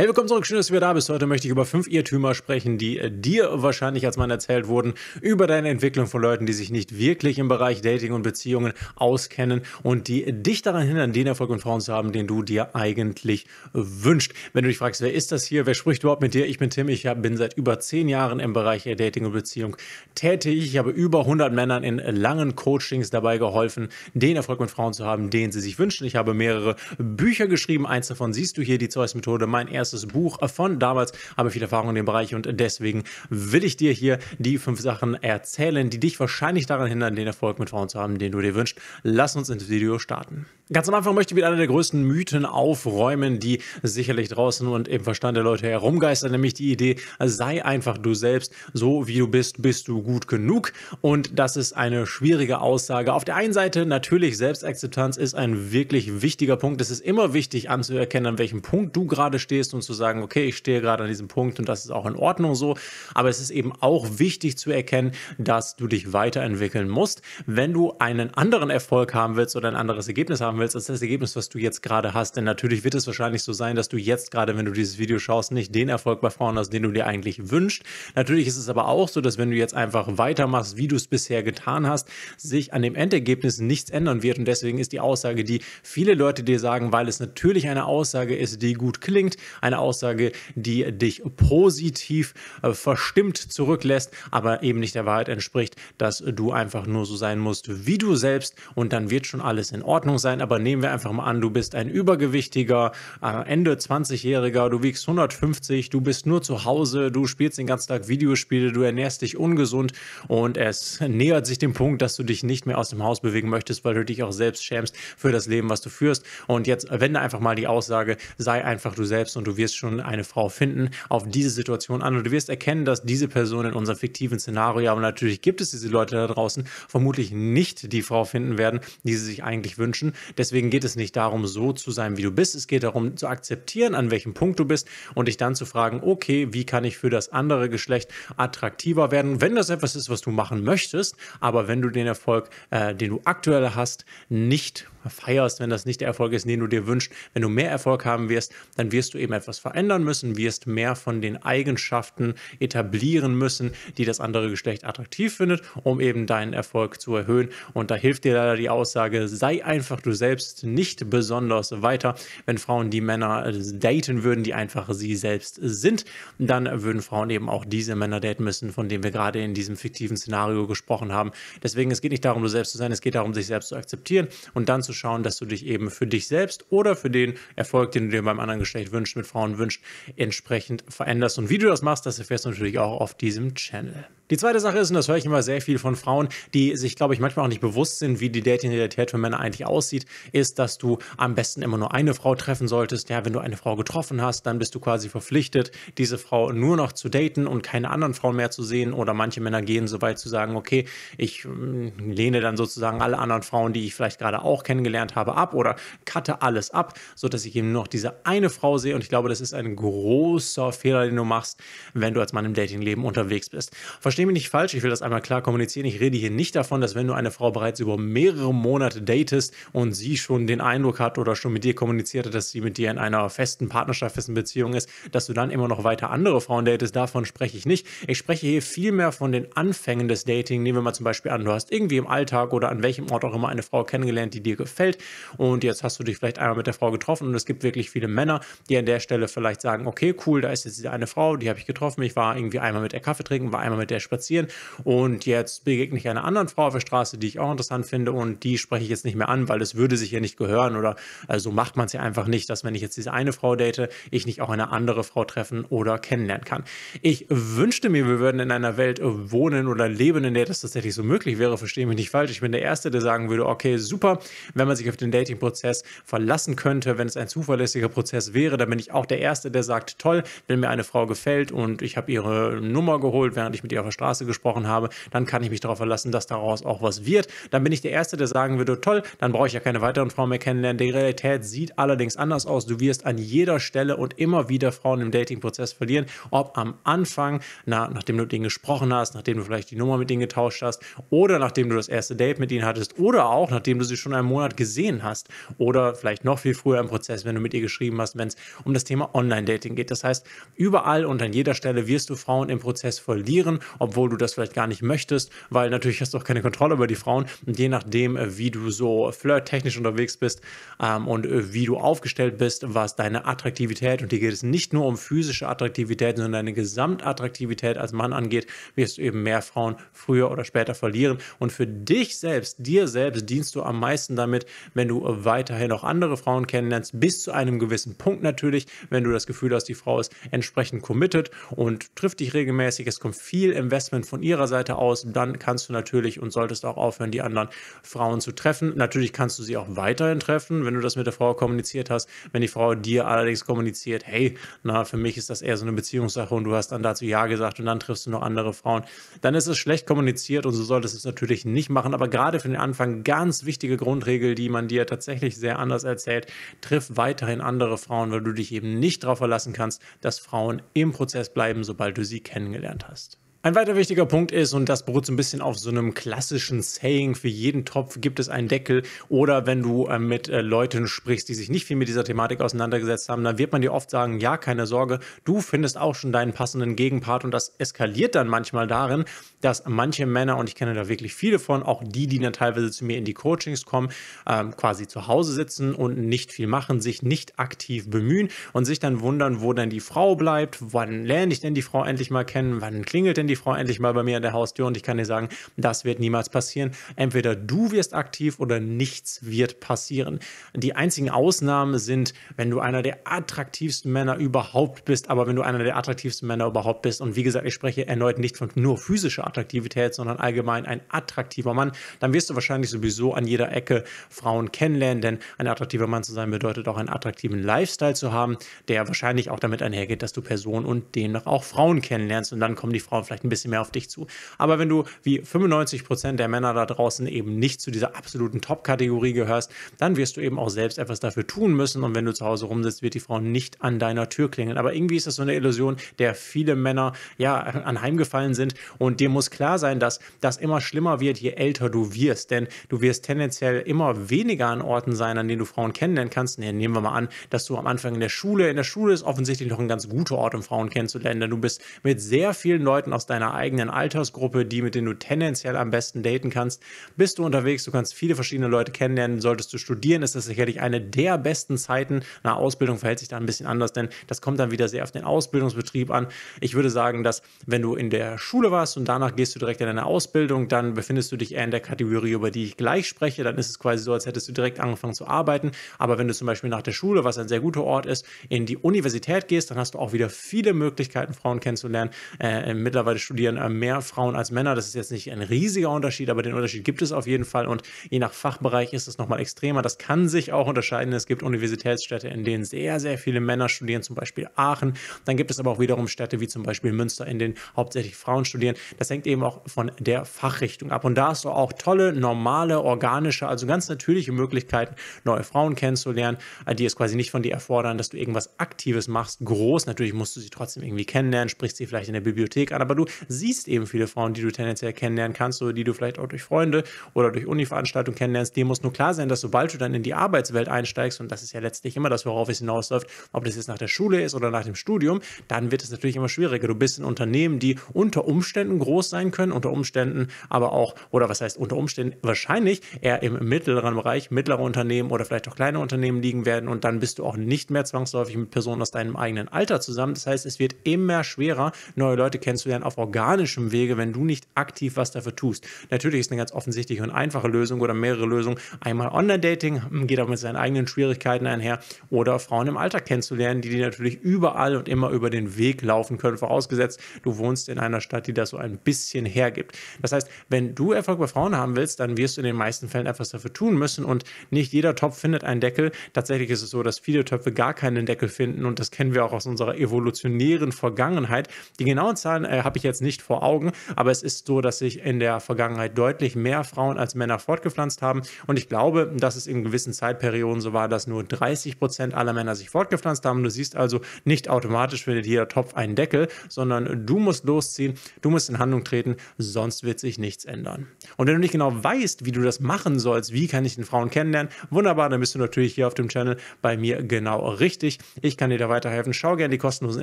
Hey, willkommen zurück, schön, dass du wieder da bist. Heute möchte ich über fünf Irrtümer sprechen, die äh, dir wahrscheinlich als Mann erzählt wurden, über deine Entwicklung von Leuten, die sich nicht wirklich im Bereich Dating und Beziehungen auskennen und die dich daran hindern, den Erfolg und Frauen zu haben, den du dir eigentlich wünschst. Wenn du dich fragst, wer ist das hier, wer spricht überhaupt mit dir? Ich bin Tim, ich bin seit über zehn Jahren im Bereich Dating und Beziehung tätig. Ich habe über 100 Männern in langen Coachings dabei geholfen, den Erfolg mit Frauen zu haben, den sie sich wünschen. Ich habe mehrere Bücher geschrieben, eins davon siehst du hier, die Zeus-Methode, mein erstes erstes Buch von damals, habe viel Erfahrung in dem Bereich und deswegen will ich dir hier die fünf Sachen erzählen, die dich wahrscheinlich daran hindern, den Erfolg mit Frauen zu haben, den du dir wünschst. Lass uns ins Video starten. Ganz am Anfang möchte ich mit einer der größten Mythen aufräumen, die sicherlich draußen und im Verstand der Leute herumgeistern, nämlich die Idee, sei einfach du selbst, so wie du bist, bist du gut genug. Und das ist eine schwierige Aussage. Auf der einen Seite natürlich, Selbstakzeptanz ist ein wirklich wichtiger Punkt. Es ist immer wichtig anzuerkennen, an welchem Punkt du gerade stehst und und zu sagen, okay, ich stehe gerade an diesem Punkt und das ist auch in Ordnung so. Aber es ist eben auch wichtig zu erkennen, dass du dich weiterentwickeln musst. Wenn du einen anderen Erfolg haben willst oder ein anderes Ergebnis haben willst, als das Ergebnis, was du jetzt gerade hast, denn natürlich wird es wahrscheinlich so sein, dass du jetzt gerade, wenn du dieses Video schaust, nicht den Erfolg bei Frauen hast, den du dir eigentlich wünschst. Natürlich ist es aber auch so, dass wenn du jetzt einfach weitermachst, wie du es bisher getan hast, sich an dem Endergebnis nichts ändern wird. Und deswegen ist die Aussage, die viele Leute dir sagen, weil es natürlich eine Aussage ist, die gut klingt, eine Aussage, die dich positiv äh, verstimmt zurücklässt, aber eben nicht der Wahrheit entspricht, dass du einfach nur so sein musst, wie du selbst und dann wird schon alles in Ordnung sein. Aber nehmen wir einfach mal an, du bist ein übergewichtiger, äh, Ende 20-Jähriger, du wiegst 150, du bist nur zu Hause, du spielst den ganzen Tag Videospiele, du ernährst dich ungesund und es nähert sich dem Punkt, dass du dich nicht mehr aus dem Haus bewegen möchtest, weil du dich auch selbst schämst für das Leben, was du führst. Und jetzt wende einfach mal die Aussage, sei einfach du selbst und du wirst schon eine Frau finden, auf diese Situation an und du wirst erkennen, dass diese Person in unserem fiktiven Szenario, aber natürlich gibt es diese Leute da draußen, vermutlich nicht die Frau finden werden, die sie sich eigentlich wünschen. Deswegen geht es nicht darum, so zu sein, wie du bist. Es geht darum, zu akzeptieren, an welchem Punkt du bist und dich dann zu fragen, okay, wie kann ich für das andere Geschlecht attraktiver werden, wenn das etwas ist, was du machen möchtest, aber wenn du den Erfolg, äh, den du aktuell hast, nicht feierst, wenn das nicht der Erfolg ist, den du dir wünschst. Wenn du mehr Erfolg haben wirst, dann wirst du eben etwas verändern müssen, wirst mehr von den Eigenschaften etablieren müssen, die das andere Geschlecht attraktiv findet, um eben deinen Erfolg zu erhöhen. Und da hilft dir leider die Aussage, sei einfach du selbst nicht besonders weiter. Wenn Frauen die Männer äh, daten würden, die einfach sie selbst sind, dann würden Frauen eben auch diese Männer daten müssen, von denen wir gerade in diesem fiktiven Szenario gesprochen haben. Deswegen, es geht nicht darum, du selbst zu sein, es geht darum, sich selbst zu akzeptieren und dann zu schauen, dass du dich eben für dich selbst oder für den Erfolg, den du dir beim anderen Geschlecht wünschst, mit Frauen wünscht, entsprechend veränderst. Und wie du das machst, das erfährst du natürlich auch auf diesem Channel. Die zweite Sache ist, und das höre ich immer sehr viel von Frauen, die sich, glaube ich, manchmal auch nicht bewusst sind, wie die Dating-Realität für Männer eigentlich aussieht, ist, dass du am besten immer nur eine Frau treffen solltest. Ja, wenn du eine Frau getroffen hast, dann bist du quasi verpflichtet, diese Frau nur noch zu daten und keine anderen Frauen mehr zu sehen. Oder manche Männer gehen so weit zu sagen, okay, ich hm, lehne dann sozusagen alle anderen Frauen, die ich vielleicht gerade auch kenne, kennengelernt habe, ab oder cutte alles ab, sodass ich eben noch diese eine Frau sehe. Und ich glaube, das ist ein großer Fehler, den du machst, wenn du als Mann im Datingleben unterwegs bist. Verstehe mich nicht falsch, ich will das einmal klar kommunizieren. Ich rede hier nicht davon, dass wenn du eine Frau bereits über mehrere Monate datest und sie schon den Eindruck hat oder schon mit dir kommuniziert hat, dass sie mit dir in einer festen Partnerschaft, festen Beziehung ist, dass du dann immer noch weiter andere Frauen datest. Davon spreche ich nicht. Ich spreche hier vielmehr von den Anfängen des Dating. Nehmen wir mal zum Beispiel an, du hast irgendwie im Alltag oder an welchem Ort auch immer eine Frau kennengelernt, die dir gefällt fällt. Und jetzt hast du dich vielleicht einmal mit der Frau getroffen und es gibt wirklich viele Männer, die an der Stelle vielleicht sagen, okay, cool, da ist jetzt diese eine Frau, die habe ich getroffen, ich war irgendwie einmal mit der Kaffee trinken, war einmal mit der spazieren und jetzt begegne ich einer anderen Frau auf der Straße, die ich auch interessant finde und die spreche ich jetzt nicht mehr an, weil es würde sich ja nicht gehören oder also so macht man es ja einfach nicht, dass wenn ich jetzt diese eine Frau date, ich nicht auch eine andere Frau treffen oder kennenlernen kann. Ich wünschte mir, wir würden in einer Welt äh, wohnen oder leben, in der das tatsächlich so möglich wäre, verstehe mich nicht falsch. Ich bin der Erste, der sagen würde, okay, super, wenn man sich auf den Dating-Prozess verlassen könnte, wenn es ein zuverlässiger Prozess wäre, dann bin ich auch der Erste, der sagt, toll, wenn mir eine Frau gefällt und ich habe ihre Nummer geholt, während ich mit ihr auf der Straße gesprochen habe, dann kann ich mich darauf verlassen, dass daraus auch was wird. Dann bin ich der Erste, der sagen würde, toll, dann brauche ich ja keine weiteren Frauen mehr kennenlernen. Die Realität sieht allerdings anders aus. Du wirst an jeder Stelle und immer wieder Frauen im Dating-Prozess verlieren, ob am Anfang, na, nachdem du mit ihnen gesprochen hast, nachdem du vielleicht die Nummer mit ihnen getauscht hast oder nachdem du das erste Date mit ihnen hattest oder auch nachdem du sie schon einen Monat Monat gesehen hast oder vielleicht noch viel früher im Prozess, wenn du mit ihr geschrieben hast, wenn es um das Thema Online-Dating geht. Das heißt, überall und an jeder Stelle wirst du Frauen im Prozess verlieren, obwohl du das vielleicht gar nicht möchtest, weil natürlich hast du auch keine Kontrolle über die Frauen. Und je nachdem, wie du so flirttechnisch unterwegs bist ähm, und äh, wie du aufgestellt bist, was deine Attraktivität, und hier geht es nicht nur um physische Attraktivität, sondern deine Gesamtattraktivität als Mann angeht, wirst du eben mehr Frauen früher oder später verlieren. Und für dich selbst, dir selbst dienst du am meisten damit, damit, wenn du weiterhin auch andere Frauen kennenlernst, bis zu einem gewissen Punkt natürlich, wenn du das Gefühl hast, die Frau ist entsprechend committed und trifft dich regelmäßig, es kommt viel Investment von ihrer Seite aus, dann kannst du natürlich und solltest auch aufhören, die anderen Frauen zu treffen. Natürlich kannst du sie auch weiterhin treffen, wenn du das mit der Frau kommuniziert hast. Wenn die Frau dir allerdings kommuniziert, hey, na, für mich ist das eher so eine Beziehungssache und du hast dann dazu Ja gesagt und dann triffst du noch andere Frauen, dann ist es schlecht kommuniziert und so solltest du es natürlich nicht machen. Aber gerade für den Anfang ganz wichtige Grundregel, Regel, die man dir tatsächlich sehr anders erzählt, triff weiterhin andere Frauen, weil du dich eben nicht darauf verlassen kannst, dass Frauen im Prozess bleiben, sobald du sie kennengelernt hast. Ein weiter wichtiger Punkt ist, und das beruht so ein bisschen auf so einem klassischen Saying, für jeden Topf gibt es einen Deckel. Oder wenn du äh, mit äh, Leuten sprichst, die sich nicht viel mit dieser Thematik auseinandergesetzt haben, dann wird man dir oft sagen, ja, keine Sorge, du findest auch schon deinen passenden Gegenpart. Und das eskaliert dann manchmal darin, dass manche Männer, und ich kenne da wirklich viele von, auch die, die dann teilweise zu mir in die Coachings kommen, ähm, quasi zu Hause sitzen und nicht viel machen, sich nicht aktiv bemühen und sich dann wundern, wo denn die Frau bleibt, wann lerne ich denn die Frau endlich mal kennen, wann klingelt denn die Frau endlich mal bei mir an der Haustür und ich kann dir sagen, das wird niemals passieren. Entweder du wirst aktiv oder nichts wird passieren. Die einzigen Ausnahmen sind, wenn du einer der attraktivsten Männer überhaupt bist, aber wenn du einer der attraktivsten Männer überhaupt bist und wie gesagt, ich spreche erneut nicht von nur physischer Attraktivität, sondern allgemein ein attraktiver Mann, dann wirst du wahrscheinlich sowieso an jeder Ecke Frauen kennenlernen, denn ein attraktiver Mann zu sein bedeutet auch einen attraktiven Lifestyle zu haben, der wahrscheinlich auch damit einhergeht, dass du Personen und demnach auch Frauen kennenlernst und dann kommen die Frauen vielleicht vielleicht ein bisschen mehr auf dich zu. Aber wenn du wie 95% Prozent der Männer da draußen eben nicht zu dieser absoluten Top-Kategorie gehörst, dann wirst du eben auch selbst etwas dafür tun müssen. Und wenn du zu Hause rumsitzt, wird die Frau nicht an deiner Tür klingeln. Aber irgendwie ist das so eine Illusion, der viele Männer ja anheimgefallen sind. Und dir muss klar sein, dass das immer schlimmer wird, je älter du wirst. Denn du wirst tendenziell immer weniger an Orten sein, an denen du Frauen kennenlernen kannst. Nee, nehmen wir mal an, dass du am Anfang in der Schule, in der Schule ist offensichtlich noch ein ganz guter Ort, um Frauen kennenzulernen, denn du bist mit sehr vielen Leuten aus deiner eigenen Altersgruppe, die mit denen du tendenziell am besten daten kannst. Bist du unterwegs, du kannst viele verschiedene Leute kennenlernen. Solltest du studieren, ist das sicherlich eine der besten Zeiten. Eine Ausbildung verhält sich da ein bisschen anders, denn das kommt dann wieder sehr auf den Ausbildungsbetrieb an. Ich würde sagen, dass wenn du in der Schule warst und danach gehst du direkt in deine Ausbildung, dann befindest du dich eher in der Kategorie, über die ich gleich spreche. Dann ist es quasi so, als hättest du direkt angefangen zu arbeiten. Aber wenn du zum Beispiel nach der Schule, was ein sehr guter Ort ist, in die Universität gehst, dann hast du auch wieder viele Möglichkeiten, Frauen kennenzulernen. Äh, mittlerweile mittlerweile studieren äh, mehr Frauen als Männer. Das ist jetzt nicht ein riesiger Unterschied, aber den Unterschied gibt es auf jeden Fall. Und je nach Fachbereich ist es nochmal extremer. Das kann sich auch unterscheiden. Es gibt Universitätsstädte, in denen sehr, sehr viele Männer studieren, zum Beispiel Aachen. Dann gibt es aber auch wiederum Städte wie zum Beispiel Münster, in denen hauptsächlich Frauen studieren. Das hängt eben auch von der Fachrichtung ab. Und da hast du auch tolle, normale, organische, also ganz natürliche Möglichkeiten, neue Frauen kennenzulernen, äh, die es quasi nicht von dir erfordern, dass du irgendwas Aktives machst. Groß, natürlich musst du sie trotzdem irgendwie kennenlernen, sprichst sie vielleicht in der Bibliothek an, aber du siehst eben viele Frauen, die du tendenziell kennenlernen kannst oder die du vielleicht auch durch Freunde oder durch Uni-Veranstaltungen kennenlernst. Dir muss nur klar sein, dass sobald du dann in die Arbeitswelt einsteigst, und das ist ja letztlich immer das, worauf es hinausläuft, ob das jetzt nach der Schule ist oder nach dem Studium, dann wird es natürlich immer schwieriger. Du bist in Unternehmen, die unter Umständen groß sein können, unter Umständen aber auch, oder was heißt unter Umständen, wahrscheinlich eher im mittleren Bereich, mittlere Unternehmen oder vielleicht auch kleine Unternehmen liegen werden und dann bist du auch nicht mehr zwangsläufig mit Personen aus deinem eigenen Alter zusammen. Das heißt, es wird immer schwerer, neue Leute kennenzulernen auf organischem Wege, wenn du nicht aktiv was dafür tust. Natürlich ist eine ganz offensichtliche und einfache Lösung oder mehrere Lösungen. Einmal Online-Dating, hm, geht auch mit seinen eigenen Schwierigkeiten einher, oder Frauen im Alltag kennenzulernen, die dir natürlich überall und immer über den Weg laufen können, vorausgesetzt, du wohnst in einer Stadt, die das so ein bisschen hergibt. Das heißt, wenn du Erfolg bei Frauen haben willst, dann wirst du in den meisten Fällen etwas dafür tun müssen und nicht jeder Topf findet einen Deckel. Tatsächlich ist es so, dass viele Töpfe gar keinen Deckel finden und das kennen wir auch aus unserer evolutionären Vergangenheit. Die genauen Zahlen äh, habe ich ja jetzt nicht vor Augen, aber es ist so, dass sich in der Vergangenheit deutlich mehr Frauen als Männer fortgepflanzt haben. Und ich glaube, dass es in gewissen Zeitperioden so war, dass nur 30 Prozent aller Männer sich fortgepflanzt haben. Du siehst also, nicht automatisch findet jeder Topf einen Deckel, sondern du musst losziehen, du musst in Handlung treten, sonst wird sich nichts ändern. Und wenn du nicht genau weißt, wie du das machen sollst, wie kann ich den Frauen kennenlernen, wunderbar, dann bist du natürlich hier auf dem Channel bei mir genau richtig. Ich kann dir da weiterhelfen. Schau gerne die kostenlosen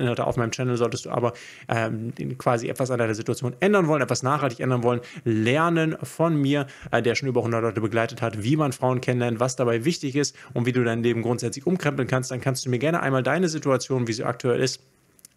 Inhalte auf meinem Channel, solltest du aber ähm, quasi etwas an deiner Situation ändern wollen, etwas nachhaltig ändern wollen, lernen von mir, äh, der schon über 100 Leute begleitet hat, wie man Frauen kennenlernt, was dabei wichtig ist und wie du dein Leben grundsätzlich umkrempeln kannst, dann kannst du mir gerne einmal deine Situation, wie sie aktuell ist,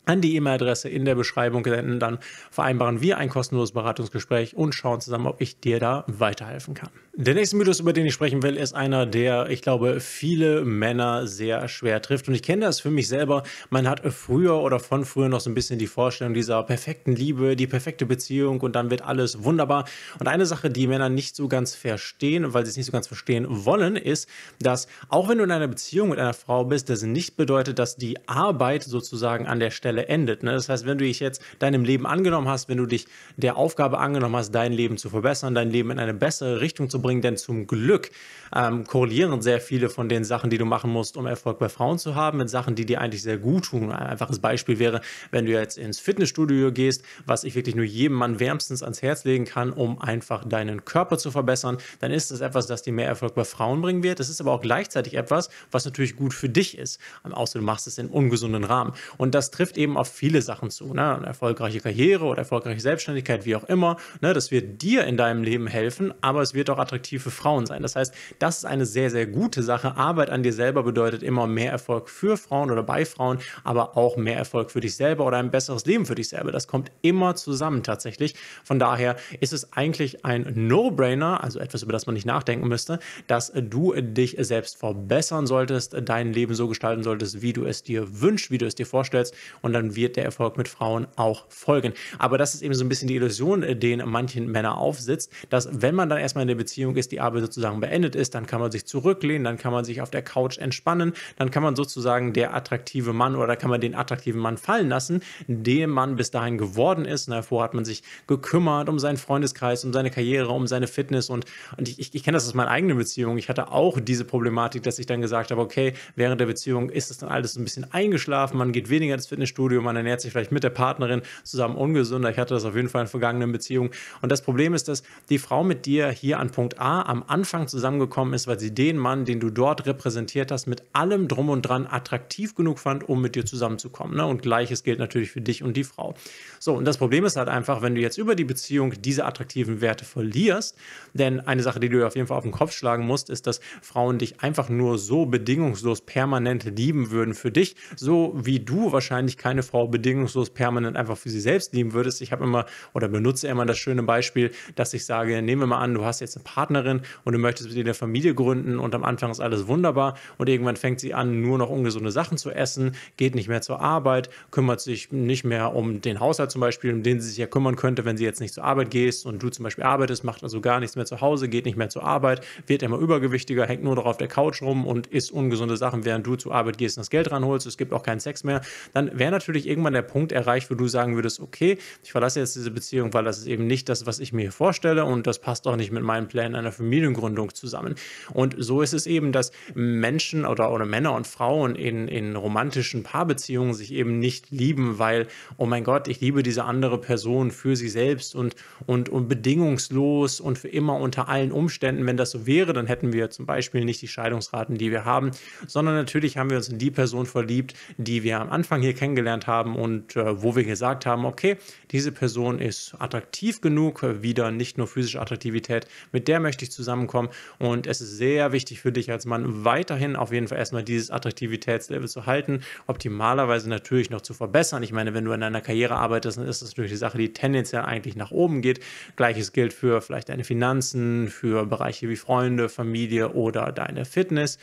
an die E-Mail-Adresse in der Beschreibung senden. Dann vereinbaren wir ein kostenloses Beratungsgespräch und schauen zusammen, ob ich dir da weiterhelfen kann. Der nächste Mythos, über den ich sprechen will, ist einer, der, ich glaube, viele Männer sehr schwer trifft. Und ich kenne das für mich selber. Man hat früher oder von früher noch so ein bisschen die Vorstellung dieser perfekten Liebe, die perfekte Beziehung und dann wird alles wunderbar. Und eine Sache, die Männer nicht so ganz verstehen weil sie es nicht so ganz verstehen wollen, ist, dass auch wenn du in einer Beziehung mit einer Frau bist, das nicht bedeutet, dass die Arbeit sozusagen an der Stelle Rolle endet. Ne? Das heißt, wenn du dich jetzt deinem Leben angenommen hast, wenn du dich der Aufgabe angenommen hast, dein Leben zu verbessern, dein Leben in eine bessere Richtung zu bringen, denn zum Glück ähm, korrelieren sehr viele von den Sachen, die du machen musst, um Erfolg bei Frauen zu haben, mit Sachen, die dir eigentlich sehr gut tun. Ein einfaches Beispiel wäre, wenn du jetzt ins Fitnessstudio gehst, was ich wirklich nur jedem Mann wärmstens ans Herz legen kann, um einfach deinen Körper zu verbessern, dann ist das etwas, das dir mehr Erfolg bei Frauen bringen wird. Das ist aber auch gleichzeitig etwas, was natürlich gut für dich ist, ähm, außer du machst es in ungesunden Rahmen. Und das trifft eben eben auf viele Sachen zu. Ne? Eine erfolgreiche Karriere oder erfolgreiche Selbstständigkeit, wie auch immer. Ne? Das wird dir in deinem Leben helfen, aber es wird auch attraktiv für Frauen sein. Das heißt, das ist eine sehr, sehr gute Sache. Arbeit an dir selber bedeutet immer mehr Erfolg für Frauen oder bei Frauen, aber auch mehr Erfolg für dich selber oder ein besseres Leben für dich selber. Das kommt immer zusammen tatsächlich. Von daher ist es eigentlich ein No-Brainer, also etwas, über das man nicht nachdenken müsste, dass du dich selbst verbessern solltest, dein Leben so gestalten solltest, wie du es dir wünschst, wie du es dir vorstellst. Und und dann wird der Erfolg mit Frauen auch folgen. Aber das ist eben so ein bisschen die Illusion, äh, den manchen Männer aufsitzt, dass wenn man dann erstmal in der Beziehung ist, die Arbeit sozusagen beendet ist, dann kann man sich zurücklehnen, dann kann man sich auf der Couch entspannen, dann kann man sozusagen der attraktive Mann oder kann man den attraktiven Mann fallen lassen, dem man bis dahin geworden ist. Und davor hat man sich gekümmert um seinen Freundeskreis, um seine Karriere, um seine Fitness und, und ich, ich, ich kenne das aus meiner eigenen Beziehung. Ich hatte auch diese Problematik, dass ich dann gesagt habe, okay, während der Beziehung ist es dann alles ein bisschen eingeschlafen, man geht weniger ins Fitnessstudio, Fitnessstudio, man ernährt sich vielleicht mit der Partnerin zusammen ungesünder. Ich hatte das auf jeden Fall in vergangenen Beziehungen. Und das Problem ist, dass die Frau mit dir hier an Punkt A am Anfang zusammengekommen ist, weil sie den Mann, den du dort repräsentiert hast, mit allem drum und dran attraktiv genug fand, um mit dir zusammenzukommen. Ne? Und gleiches gilt natürlich für dich und die Frau. So, und das Problem ist halt einfach, wenn du jetzt über die Beziehung diese attraktiven Werte verlierst, denn eine Sache, die du auf jeden Fall auf den Kopf schlagen musst, ist, dass Frauen dich einfach nur so bedingungslos permanent lieben würden für dich, so wie du wahrscheinlich keine keine Frau bedingungslos permanent einfach für sie selbst lieben würdest. Ich habe immer oder benutze immer das schöne Beispiel, dass ich sage, nehmen wir mal an, du hast jetzt eine Partnerin und du möchtest mit ihr eine Familie gründen und am Anfang ist alles wunderbar und irgendwann fängt sie an, nur noch ungesunde Sachen zu essen, geht nicht mehr zur Arbeit, kümmert sich nicht mehr um den Haushalt zum Beispiel, um den sie sich ja kümmern könnte, wenn sie jetzt nicht zur Arbeit gehst und du zum Beispiel arbeitest, macht also gar nichts mehr zu Hause, geht nicht mehr zur Arbeit, wird immer übergewichtiger, hängt nur noch auf der Couch rum und isst ungesunde Sachen, während du zur Arbeit gehst und das Geld ranholst, es gibt auch keinen Sex mehr, dann wäre natürlich irgendwann der Punkt erreicht, wo du sagen würdest, okay, ich verlasse jetzt diese Beziehung, weil das ist eben nicht das, was ich mir vorstelle und das passt auch nicht mit meinen Plänen einer Familiengründung zusammen. Und so ist es eben, dass Menschen oder, oder Männer und Frauen in, in romantischen Paarbeziehungen sich eben nicht lieben, weil, oh mein Gott, ich liebe diese andere Person für sie selbst und, und, und bedingungslos und für immer unter allen Umständen. Wenn das so wäre, dann hätten wir zum Beispiel nicht die Scheidungsraten, die wir haben, sondern natürlich haben wir uns in die Person verliebt, die wir am Anfang hier kennengelernt kennengelernt haben und äh, wo wir gesagt haben, okay, diese Person ist attraktiv genug, äh, wieder nicht nur physische Attraktivität, mit der möchte ich zusammenkommen und es ist sehr wichtig für dich als Mann weiterhin auf jeden Fall erstmal dieses Attraktivitätslevel zu halten, optimalerweise natürlich noch zu verbessern. Ich meine, wenn du in einer Karriere arbeitest, dann ist das natürlich die Sache, die tendenziell eigentlich nach oben geht. Gleiches gilt für vielleicht deine Finanzen, für Bereiche wie Freunde, Familie oder deine Fitness.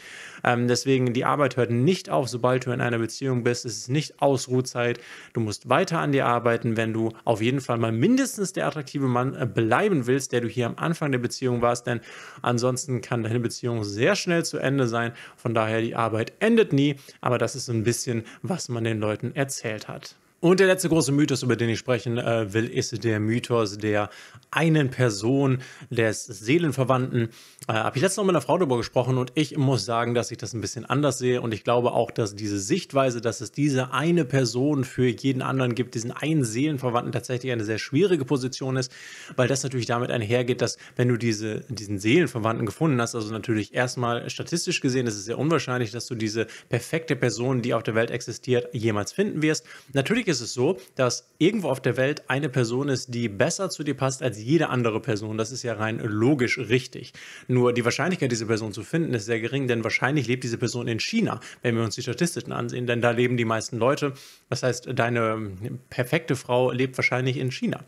Ähm, deswegen, die Arbeit hört nicht auf, sobald du in einer Beziehung bist. Es ist nicht ausruhen Ruhezeit, du musst weiter an dir arbeiten, wenn du auf jeden Fall mal mindestens der attraktive Mann äh, bleiben willst, der du hier am Anfang der Beziehung warst, denn ansonsten kann deine Beziehung sehr schnell zu Ende sein. Von daher, die Arbeit endet nie, aber das ist so ein bisschen, was man den Leuten erzählt hat. Und der letzte große Mythos, über den ich sprechen äh, will, ist der Mythos der einen Person, des Seelenverwandten. Äh, Habe ich letztens noch mit einer Frau darüber gesprochen und ich muss sagen, dass ich das ein bisschen anders sehe und ich glaube auch, dass diese Sichtweise, dass es diese eine Person für jeden anderen gibt, diesen einen Seelenverwandten tatsächlich eine sehr schwierige Position ist, weil das natürlich damit einhergeht, dass wenn du diese, diesen Seelenverwandten gefunden hast, also natürlich erstmal statistisch gesehen, ist es sehr unwahrscheinlich, dass du diese perfekte Person, die auf der Welt existiert, jemals finden wirst. Natürlich häufig ist es so, dass irgendwo auf der Welt eine Person ist, die besser zu dir passt als jede andere Person. Das ist ja rein logisch richtig. Nur die Wahrscheinlichkeit, diese Person zu finden, ist sehr gering, denn wahrscheinlich lebt diese Person in China, wenn wir uns die Statistiken ansehen, denn da leben die meisten Leute. Das heißt, deine perfekte Frau lebt wahrscheinlich in China.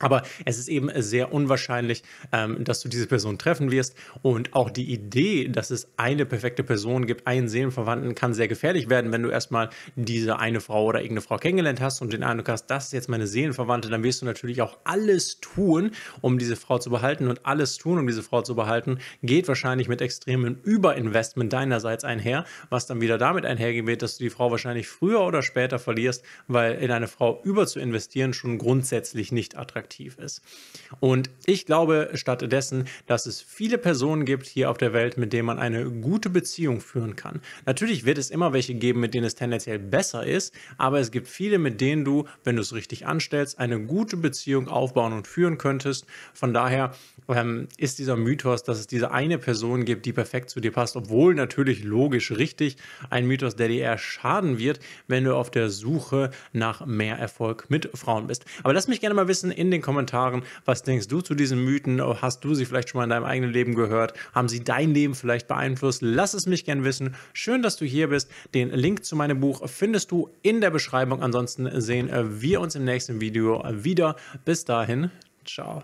Aber es ist eben sehr unwahrscheinlich, ähm, dass du diese Person treffen wirst. Und auch die Idee, dass es eine perfekte Person gibt, einen Seelenverwandten, kann sehr gefährlich werden, wenn du erstmal diese eine Frau oder irgendeine Frau kennengelernt hast und den Eindruck hast, das ist jetzt meine Seelenverwandte, dann wirst du natürlich auch alles tun, um diese Frau zu behalten. Und alles tun, um diese Frau zu behalten, geht wahrscheinlich mit extremem Überinvestment deinerseits einher, was dann wieder damit einhergehen wird, dass du die Frau wahrscheinlich früher oder später verlierst, weil in eine Frau über zu investieren schon grundsätzlich nicht attraktiv ist attraktiv ist. Und ich glaube stattdessen, dass es viele Personen gibt hier auf der Welt, mit denen man eine gute Beziehung führen kann. Natürlich wird es immer welche geben, mit denen es tendenziell besser ist, aber es gibt viele, mit denen du, wenn du es richtig anstellst, eine gute Beziehung aufbauen und führen könntest. Von daher ähm, ist dieser Mythos, dass es diese eine Person gibt, die perfekt zu dir passt, obwohl natürlich logisch richtig ein Mythos, der dir eher schaden wird, wenn du auf der Suche nach mehr Erfolg mit Frauen bist. Aber lass mich gerne mal wissen in den den Kommentaren, was denkst du zu diesen Mythen? Hast du sie vielleicht schon mal in deinem eigenen Leben gehört? Haben sie dein Leben vielleicht beeinflusst? Lass es mich gerne wissen. Schön, dass du hier bist. Den Link zu meinem Buch findest du in der Beschreibung. Ansonsten sehen wir uns im nächsten Video wieder. Bis dahin, ciao.